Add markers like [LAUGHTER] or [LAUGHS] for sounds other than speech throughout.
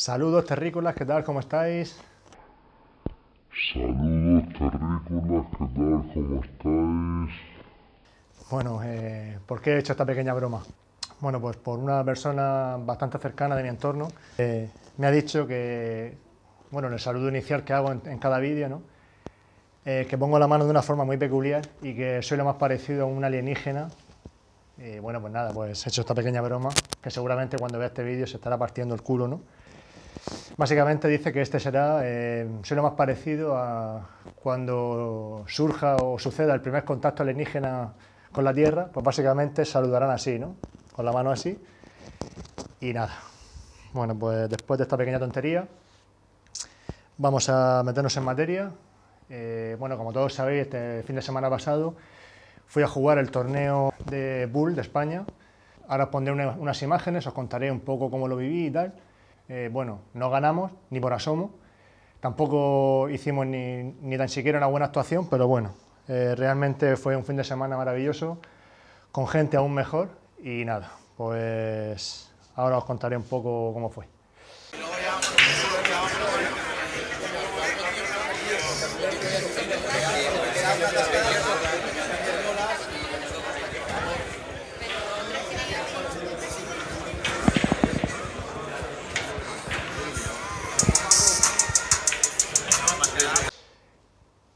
Saludos terrícolas, ¿qué tal? ¿Cómo estáis? Saludos terrícolas, ¿qué tal? ¿Cómo estáis? Bueno, eh, ¿por qué he hecho esta pequeña broma? Bueno, pues por una persona bastante cercana de mi entorno eh, me ha dicho que, bueno, en el saludo inicial que hago en, cada vídeo, ¿no? Eh, que pongo la mano de una forma muy peculiar y que soy lo más parecido a un alienígena. bueno, pues nada, pues he hecho esta pequeña broma, que seguramente cuando vea este vídeo se estará partiendo el culo, ¿no? Básicamente dice que este será, eh, será más parecido a cuando surja o suceda el primer contacto alienígena con la Tierra, pues básicamente saludarán así, ¿no? Con la mano así. Y nada. Bueno, pues después de esta pequeña tontería, vamos a meternos en materia. Eh, bueno, como todos sabéis, este fin de semana pasado fui a jugar el torneo de Bull de España. Ahora os pondré unas imágenes, os contaré un poco cómo lo viví y tal. Eh, bueno, no ganamos ni por asomo, tampoco hicimos ni, tan siquiera una buena actuación, pero bueno, eh, realmente fue un fin de semana maravilloso, con gente aún mejor y nada, pues ahora os contaré un poco cómo fue.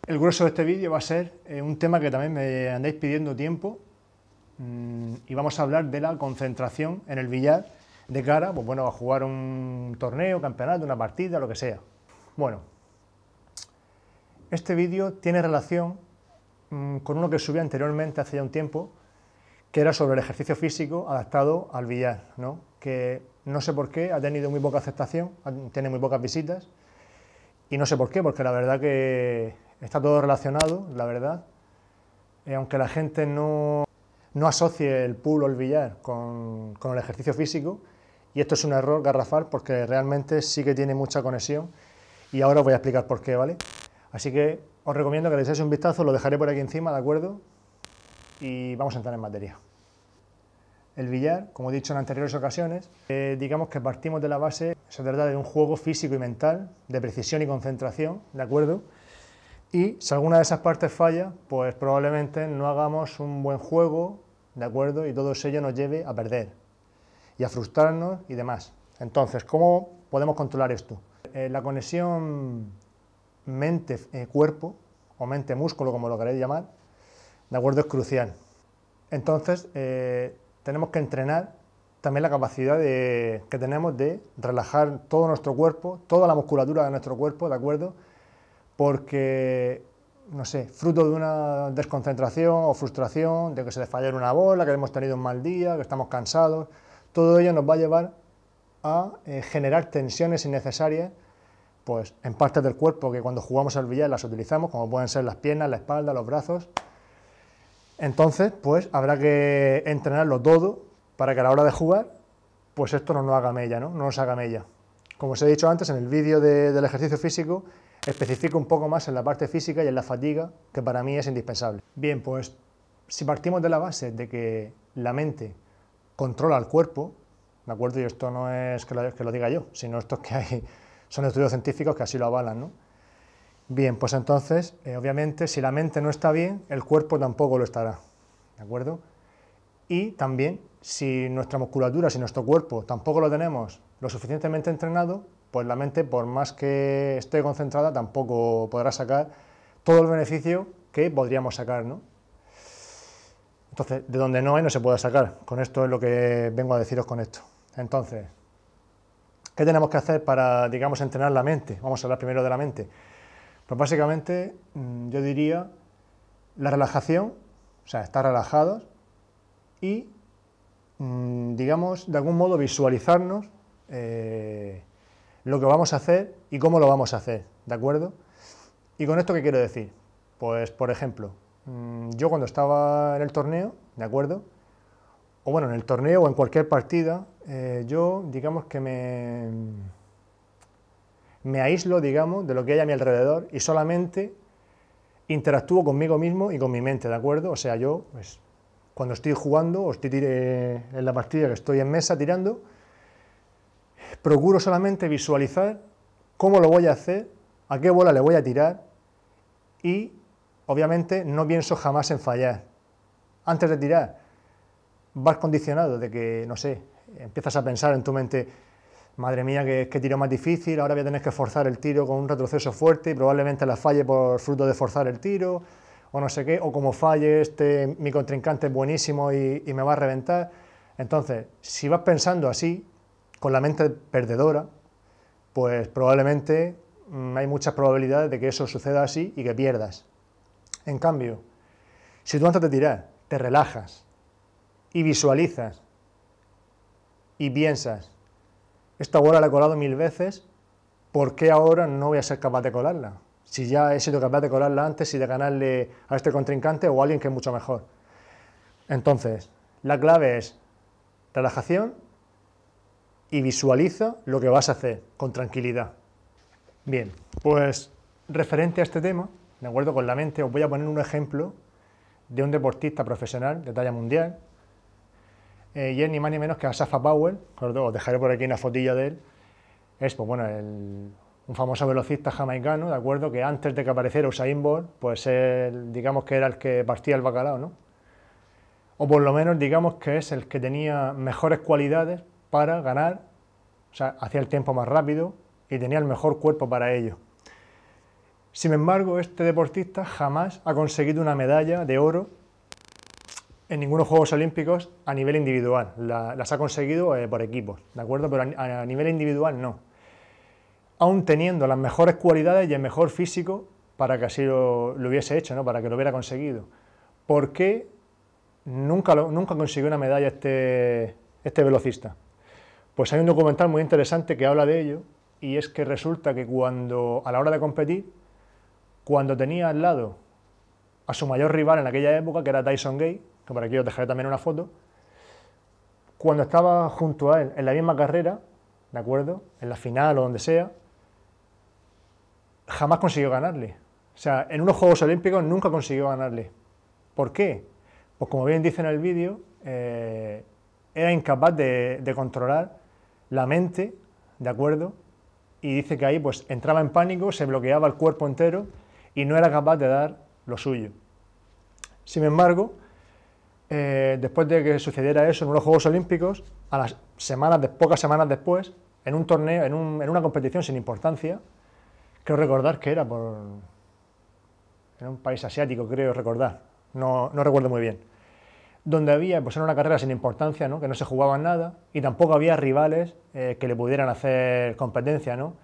El grueso de este vídeo va a ser eh, un tema que también me andáis pidiendo tiempo mm, y vamos a hablar de la concentración en el billar de cara pues bueno, a jugar un torneo, campeonato, una partida, lo que sea. Bueno, este vídeo tiene relación mm, con uno que subí anteriormente hace ya un tiempo que era sobre el ejercicio físico adaptado al billar, ¿no? que no sé por qué ha tenido muy poca aceptación, tiene muy pocas visitas y no sé por qué, porque la verdad que Está todo relacionado, la verdad. aunque la gente no, asocie el pool o el billar con, el ejercicio físico, y esto es un error garrafal porque realmente sí que tiene mucha conexión y ahora os voy a explicar por qué, ¿vale? Así que os recomiendo que le echéis un vistazo, lo dejaré por aquí encima, ¿de acuerdo? Y vamos a entrar en materia. El billar, como he dicho en anteriores ocasiones, eh, digamos que partimos de la base, se trata de un juego físico y mental, de precisión y concentración, ¿de acuerdo? y si alguna de esas partes falla, pues probablemente no hagamos un buen juego, ¿de acuerdo? Y todo ello nos lleve a perder y a frustrarnos y demás. Entonces, ¿cómo podemos controlar esto? Eh, la conexión mente-cuerpo, eh, o mente-músculo, como lo queréis llamar, ¿de acuerdo? Es crucial. Entonces, eh, tenemos que entrenar también la capacidad que tenemos de relajar todo nuestro cuerpo, toda la musculatura de nuestro cuerpo, ¿de acuerdo? porque, no sé, fruto de una desconcentración o frustración, de que se le falló una bola, que hemos tenido un mal día, que estamos cansados, todo ello nos va a llevar a eh, generar tensiones innecesarias pues, en partes del cuerpo que cuando jugamos al billar las utilizamos, como pueden ser las piernas, la espalda, los brazos. Entonces, pues habrá que entrenarlo todo para que a la hora de jugar, pues esto no nos haga mella, ¿no? No nos haga mella. Como os he dicho antes, en el vídeo del ejercicio físico, especifico un poco más en la parte física y en la fatiga, que para mí es indispensable. Bien, pues si partimos de la base de que la mente controla el cuerpo, ¿de acuerdo? Y esto no es que lo, diga yo, sino esto que hay, [LAUGHS] son estudios científicos que así lo avalan, ¿no? Bien, pues entonces, eh, obviamente, si la mente no está bien, el cuerpo tampoco lo estará, ¿de acuerdo? Y también, si nuestra musculatura, si nuestro cuerpo tampoco lo tenemos lo suficientemente entrenado, pues la mente, por más que esté concentrada, tampoco podrá sacar todo el beneficio que podríamos sacar, ¿no? Entonces, de donde no hay, no se puede sacar. Con esto es lo que vengo a deciros con esto. Entonces, ¿qué tenemos que hacer para, digamos, entrenar la mente? Vamos a hablar primero de la mente. Pues básicamente, mm, yo diría la relajación, o sea, estar relajados y, mm, digamos, de algún modo visualizarnos eh, lo que vamos a hacer y cómo lo vamos a hacer, ¿de acuerdo? ¿Y con esto qué quiero decir? Pues, por ejemplo, mm, yo cuando estaba en el torneo, ¿de acuerdo? O bueno, en el torneo o en cualquier partida, eh, yo, digamos que me, me aíslo, digamos, de lo que hay a mi alrededor y solamente interactúo conmigo mismo y con mi mente, ¿de acuerdo? O sea, yo, pues, cuando estoy jugando o estoy eh, en la partida que estoy en mesa tirando, Procuro solamente visualizar cómo lo voy a hacer, a qué bola le voy a tirar y obviamente no pienso jamás en fallar. Antes de tirar, vas condicionado de que, no sé, empiezas a pensar en tu mente, madre mía, que, que tiro más difícil, ahora voy a tener que forzar el tiro con un retroceso fuerte y probablemente la falle por fruto de forzar el tiro, o no sé qué, o como falle, este, mi contrincante es buenísimo y me va a reventar. Entonces, si vas pensando así, con la mente perdedora, pues probablemente mm, hay muchas probabilidades de que eso suceda así y que pierdas. En cambio, si tú antes te tirar te relajas y visualizas y piensas, esta bola la he colado mil veces, ¿por qué ahora no voy a ser capaz de colarla? Si ya he sido capaz de colarla antes y de ganarle a este contrincante o a alguien que es mucho mejor. Entonces, la clave es relajación y visualiza lo que vas a hacer con tranquilidad. Bien, pues referente a este tema, de acuerdo con la mente, os voy a poner un ejemplo de un deportista profesional de talla mundial, eh, y es ni más ni menos que Asafa Powell, os dejaré por aquí una fotilla de él, es pues, bueno, el, un famoso velocista jamaicano, ¿de acuerdo? Que antes de que apareciera Usain Bolt, pues él, digamos que era el que partía el bacalao, ¿no? O por lo menos digamos que es el que tenía mejores cualidades para ganar, o sea, hacía el tiempo más rápido y tenía el mejor cuerpo para ello. Sin embargo, este deportista jamás ha conseguido una medalla de oro en ninguno los Juegos Olímpicos a nivel individual. las ha conseguido eh, por equipos, ¿de acuerdo? Pero a, nivel individual no. Aún teniendo las mejores cualidades y el mejor físico para que así lo, hubiese hecho, ¿no? para que lo hubiera conseguido. ¿Por qué nunca, lo, nunca consiguió una medalla este, este velocista? Pues hay un documental muy interesante que habla de ello y es que resulta que cuando, a la hora de competir, cuando tenía al lado a su mayor rival en aquella época, que era Tyson Gay, que por aquí os dejaré también una foto, cuando estaba junto a él en la misma carrera, ¿de acuerdo? En la final o donde sea, jamás consiguió ganarle. O sea, en unos Juegos Olímpicos nunca consiguió ganarle. ¿Por qué? Pues como bien dice en el vídeo, eh, era incapaz de, controlar la mente, ¿de acuerdo? Y dice que ahí pues entraba en pánico, se bloqueaba el cuerpo entero y no era capaz de dar lo suyo. Sin embargo, eh, después de que sucediera eso en unos Juegos Olímpicos, a las semanas, pocas semanas después, en un torneo, en, una competición sin importancia, creo recordar que era por... en un país asiático, creo recordar, no recuerdo muy bien donde había, pues era una carrera sin importancia, ¿no? que no se jugaba nada, y tampoco había rivales eh, que le pudieran hacer competencia. ¿no?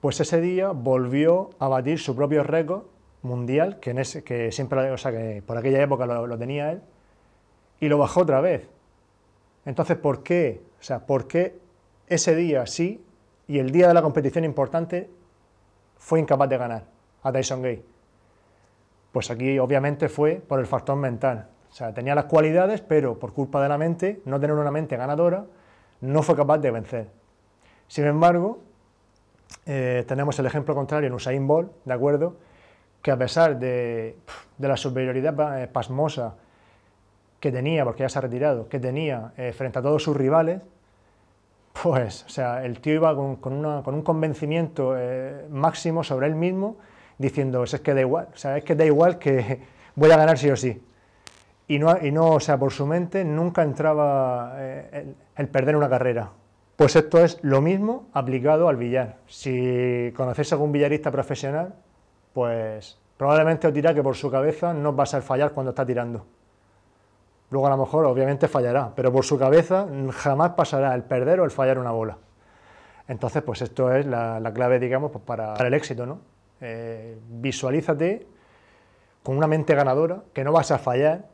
Pues ese día volvió a batir su propio récord mundial, que, en ese, que siempre, que por aquella época lo, tenía él, y lo bajó otra vez. Entonces, ¿por qué? O sea, ¿por qué ese día sí y el día de la competición importante fue incapaz de ganar a Tyson Gay? Pues aquí obviamente fue por el factor mental. O sea, tenía las cualidades, pero por culpa de la mente, no tener una mente ganadora, no fue capaz de vencer. Sin embargo, eh, tenemos el ejemplo contrario en Usain Bolt, ¿de acuerdo? Que a pesar de, la superioridad eh, pasmosa que tenía, porque ya se ha retirado, que tenía eh, frente a todos sus rivales, pues, o sea, el tío iba con, un convencimiento máximo sobre él mismo, diciendo, es que da igual, o sea, es que da igual que voy a ganar sí o sí y no, o sea, por su mente nunca entraba eh, el, perder una carrera. Pues esto es lo mismo aplicado al billar. Si conoces a algún billarista profesional, pues probablemente os dirá que por su cabeza no vas a fallar cuando está tirando. Luego a lo mejor obviamente fallará, pero por su cabeza jamás pasará el perder o el fallar una bola. Entonces, pues esto es la, clave, digamos, pues para, el éxito, ¿no? Eh, visualízate con una mente ganadora, que no vas a fallar,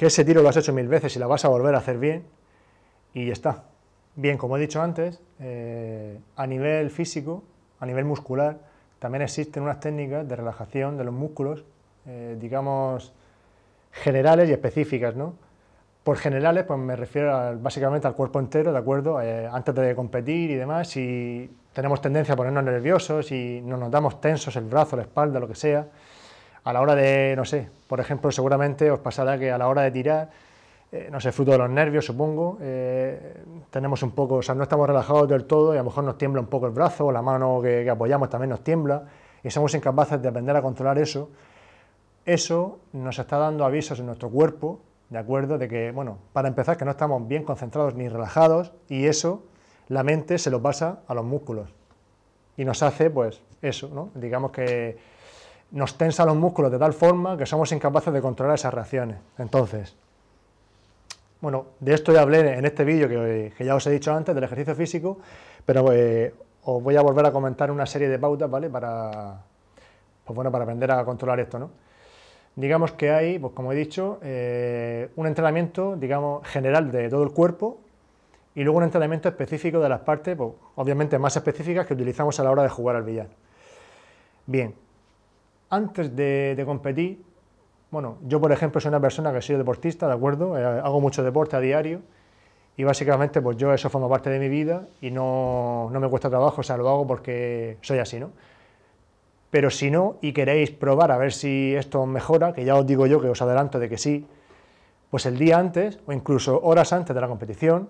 que ese tiro lo has hecho mil veces y la vas a volver a hacer bien, y ya está. Bien, como he dicho antes, eh, a nivel físico, a nivel muscular, también existen unas técnicas de relajación de los músculos, eh, digamos, generales y específicas, ¿no? Por generales, pues me refiero básicamente al cuerpo entero, ¿de acuerdo? Eh, antes de competir y demás, si tenemos tendencia a ponernos nerviosos, si nos damos tensos el brazo, la espalda, lo que sea, a la hora de, no sé, por ejemplo, seguramente os pasará que a la hora de tirar, eh, no sé, fruto de los nervios, supongo, eh, tenemos un poco, o sea, no estamos relajados del todo y a lo mejor nos tiembla un poco el brazo o la mano que, que apoyamos también nos tiembla y somos incapaces de aprender a controlar eso. Eso nos está dando avisos en nuestro cuerpo, ¿de acuerdo? De que, bueno, para empezar, que no estamos bien concentrados ni relajados y eso la mente se lo pasa a los músculos y nos hace, pues, eso, ¿no? Digamos que nos tensa los músculos de tal forma que somos incapaces de controlar esas reacciones. Entonces, bueno, de esto ya hablé en este vídeo que, ya os he dicho antes, del ejercicio físico, pero eh, os voy a volver a comentar una serie de pautas, ¿vale? Para, pues bueno, para aprender a controlar esto, ¿no? Digamos que hay, pues como he dicho, eh, un entrenamiento, digamos, general de todo el cuerpo y luego un entrenamiento específico de las partes, pues, obviamente más específicas que utilizamos a la hora de jugar al billar. Bien, antes de, competir, bueno, yo por ejemplo soy una persona que soy deportista, ¿de acuerdo? Eh, hago mucho deporte a diario y básicamente pues yo eso forma parte de mi vida y no, no me cuesta trabajo, o sea, lo hago porque soy así, ¿no? Pero si no y queréis probar a ver si esto mejora, que ya os digo yo que os adelanto de que sí, pues el día antes o incluso horas antes de la competición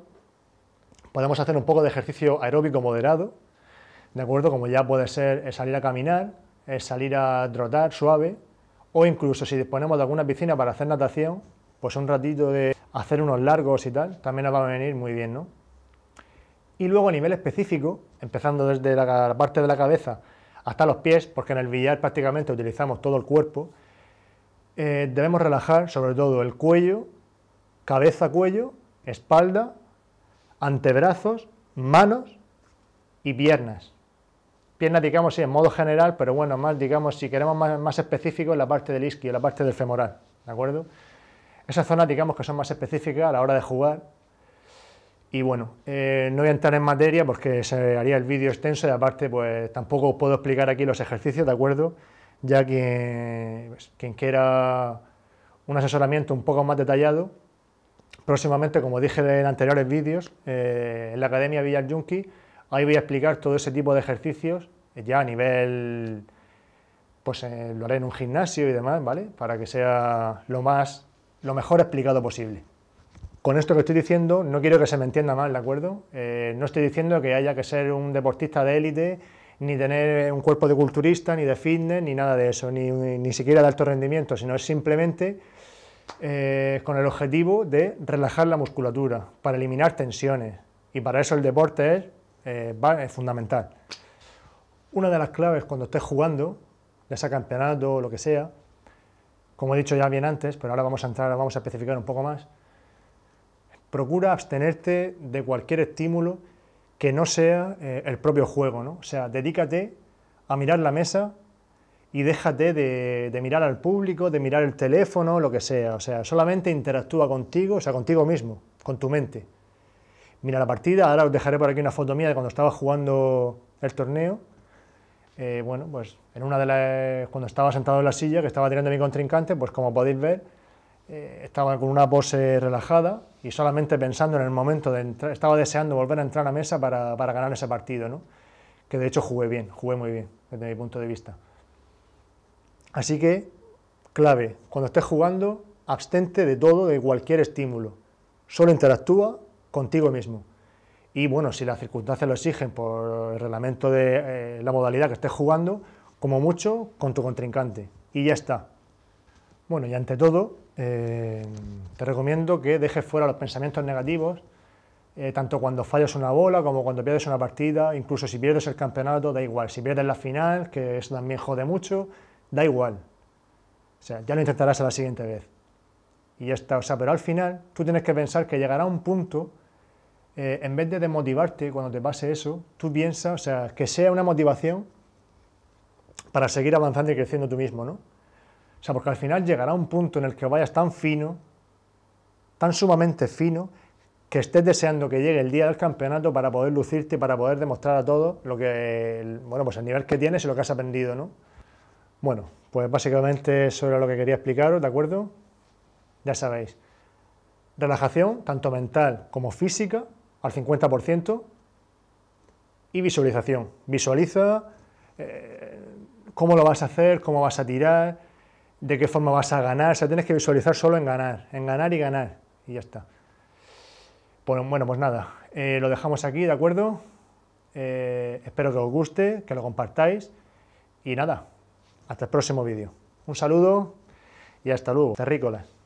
podemos hacer un poco de ejercicio aeróbico moderado, ¿de acuerdo? Como ya puede ser salir a caminar, eh, salir a trotar suave o incluso si disponemos de alguna piscina para hacer natación, pues un ratito de hacer unos largos y tal, también nos va a venir muy bien, ¿no? Y luego a nivel específico, empezando desde la parte de la cabeza hasta los pies, porque en el billar prácticamente utilizamos todo el cuerpo, eh, debemos relajar sobre todo el cuello, cabeza-cuello, espalda, antebrazos, manos y piernas piernas, digamos, en modo general, pero bueno, más, digamos, si queremos más, más específico, en la parte del isquio, la parte del femoral, ¿de acuerdo? Esas zonas, digamos, que son más específicas a la hora de jugar. Y bueno, eh, no voy a entrar en materia porque se haría el vídeo extenso y aparte, pues tampoco os puedo explicar aquí los ejercicios, ¿de acuerdo? Ya que pues, quien quiera un asesoramiento un poco más detallado, próximamente, como dije en anteriores vídeos, eh, en la Academia Villar Yunqui, Ahí voy a explicar todo ese tipo de ejercicios, eh, ya a nivel, pues eh, lo haré en un gimnasio y demás, ¿vale? Para que sea lo más, lo mejor explicado posible. Con esto que estoy diciendo, no quiero que se me entienda mal, ¿de acuerdo? Eh, no estoy diciendo que haya que ser un deportista de élite, ni tener un cuerpo de culturista, ni de fitness, ni nada de eso, ni, siquiera de alto rendimiento, sino es simplemente con el objetivo de relajar la musculatura, para eliminar tensiones. Y para eso el deporte es eh, es fundamental. Una de las claves cuando estés jugando, ya sea campeonato o lo que sea, como he dicho ya bien antes, pero ahora vamos a entrar, vamos a especificar un poco más, procura abstenerte de cualquier estímulo que no sea eh, el propio juego, ¿no? O sea, dedícate a mirar la mesa y déjate de, de, mirar al público, de mirar el teléfono, lo que sea. O sea, solamente interactúa contigo, o sea, contigo mismo, con tu mente mira la partida. Ahora os dejaré por aquí una foto mía de cuando estaba jugando el torneo. Eh, bueno, pues en una de las, cuando estaba sentado en la silla, que estaba tirando mi contrincante, pues como podéis ver, eh, estaba con una pose relajada y solamente pensando en el momento de entrar, estaba deseando volver a entrar a mesa para, para ganar ese partido, ¿no? Que de hecho jugué bien, jugué muy bien, desde mi punto de vista. Así que, clave, cuando estés jugando, abstente de todo, de cualquier estímulo. Solo interactúa contigo mismo. Y bueno, si las circunstancias lo exigen por el reglamento de eh, la modalidad que estés jugando, como mucho con tu contrincante. Y ya está. Bueno, y ante todo, eh, te recomiendo que dejes fuera los pensamientos negativos, eh, tanto cuando fallas una bola como cuando pierdes una partida, incluso si pierdes el campeonato, da igual. Si pierdes la final, que eso también jode mucho, da igual. O sea, ya lo intentarás a la siguiente vez. Y ya está. O sea, pero al final tú tienes que pensar que llegará un punto eh, en vez de desmotivarte cuando te pase eso, tú piensas, o sea, que sea una motivación para seguir avanzando y creciendo tú mismo, ¿no? O sea, porque al final llegará un punto en el que vayas tan fino, tan sumamente fino, que estés deseando que llegue el día del campeonato para poder lucirte, para poder demostrar a todos lo que, bueno, pues el nivel que tienes y lo que has aprendido, ¿no? Bueno, pues básicamente eso era lo que quería explicaros, ¿de acuerdo? Ya sabéis, relajación, tanto mental como física, al 50% y visualización. Visualiza eh, cómo lo vas a hacer, cómo vas a tirar, de qué forma vas a ganar. O sea, tienes que visualizar solo en ganar, en ganar y ganar. Y ya está. Bueno, pues nada, eh, lo dejamos aquí, ¿de acuerdo? Eh, espero que os guste, que lo compartáis. Y nada, hasta el próximo vídeo. Un saludo y hasta luego, terrícolas.